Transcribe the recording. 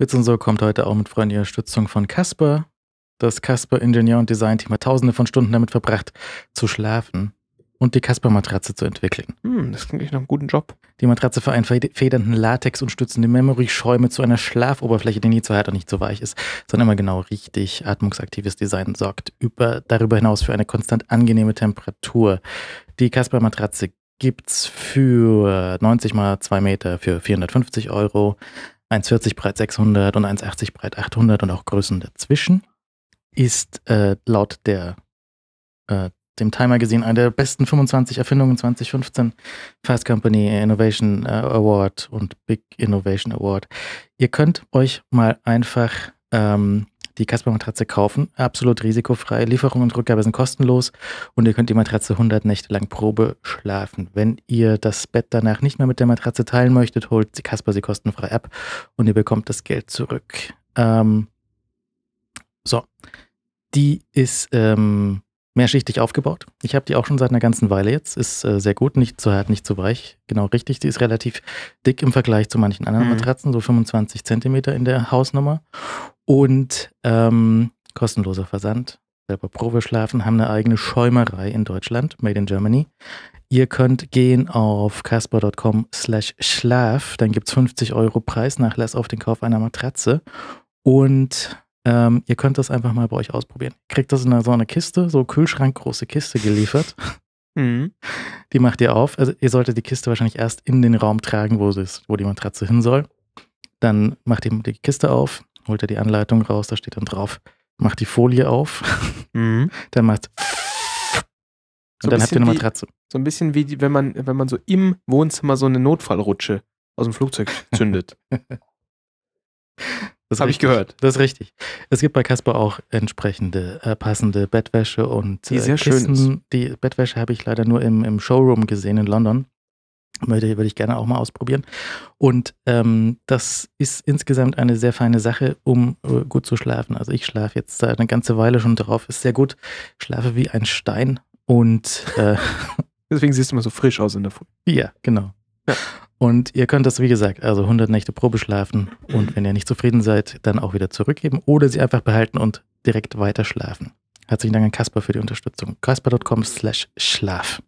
Witz und so kommt heute auch mit freundlicher Stützung von Casper. Das Casper Ingenieur und Design Team hat tausende von Stunden damit verbracht, zu schlafen und die Casper-Matratze zu entwickeln. Hm, das klingt echt nach einem guten Job. Die Matratze für einen federnden Latex und stützende Memory-Schäume zu einer Schlafoberfläche, die nie zu hart und nicht zu weich ist, sondern immer genau richtig. Atmungsaktives Design sorgt über, darüber hinaus für eine konstant angenehme Temperatur. Die Casper-Matratze gibt's für 90 mal 2 Meter für 450 Euro. 1,40 breit 600 und 1,80 breit 800 und auch Größen dazwischen, ist äh, laut der, äh, dem Timer gesehen eine der besten 25 Erfindungen 2015. Fast Company Innovation äh, Award und Big Innovation Award. Ihr könnt euch mal einfach ähm, die Casper-Matratze kaufen. Absolut risikofrei. Lieferung und Rückgabe sind kostenlos und ihr könnt die Matratze 100 Nächte lang Probe schlafen. Wenn ihr das Bett danach nicht mehr mit der Matratze teilen möchtet, holt die Casper sie kostenfrei ab und ihr bekommt das Geld zurück. Ähm, so, die ist ähm, mehrschichtig aufgebaut. Ich habe die auch schon seit einer ganzen Weile jetzt. Ist äh, sehr gut, nicht zu hart, nicht zu weich. Genau richtig. Die ist relativ dick im Vergleich zu manchen anderen mhm. Matratzen, so 25 Zentimeter in der Hausnummer und ähm, kostenloser Versand. Selber Probe schlafen, haben eine eigene Schäumerei in Deutschland, Made in Germany. Ihr könnt gehen auf casper.com slash schlaf, dann gibt es 50 Euro Preisnachlass auf den Kauf einer Matratze und ähm, ihr könnt das einfach mal bei euch ausprobieren. Kriegt das in so einer Kiste, so Kühlschrankgroße Kiste geliefert. Mhm. Die macht ihr auf. Also ihr solltet die Kiste wahrscheinlich erst in den Raum tragen, wo, sie ist, wo die Matratze hin soll. Dann macht ihr die Kiste auf, holt er die Anleitung raus, da steht dann drauf, macht die Folie auf, mhm. dann macht und dann habt ihr eine Matratze. Wie, so ein bisschen wie die, wenn man, wenn man so im Wohnzimmer so eine Notfallrutsche aus dem Flugzeug zündet. das habe ich gehört. Das ist richtig. Es gibt bei Casper auch entsprechende äh, passende Bettwäsche und äh, die sehr Kissen. Schön ist. Die Bettwäsche habe ich leider nur im, im Showroom gesehen in London. Würde, würde ich gerne auch mal ausprobieren. Und ähm, das ist insgesamt eine sehr feine Sache, um äh, gut zu schlafen. Also ich schlafe jetzt seit eine ganze Weile schon drauf, ist sehr gut. Schlafe wie ein Stein und äh, deswegen siehst du immer so frisch aus in der Früh. Ja, genau. Ja. Und ihr könnt das, wie gesagt, also 100 Nächte Probe schlafen und wenn ihr nicht zufrieden seid, dann auch wieder zurückgeben oder sie einfach behalten und direkt weiter schlafen. Herzlichen Dank an Kasper für die Unterstützung. Kasper.com slash Schlaf.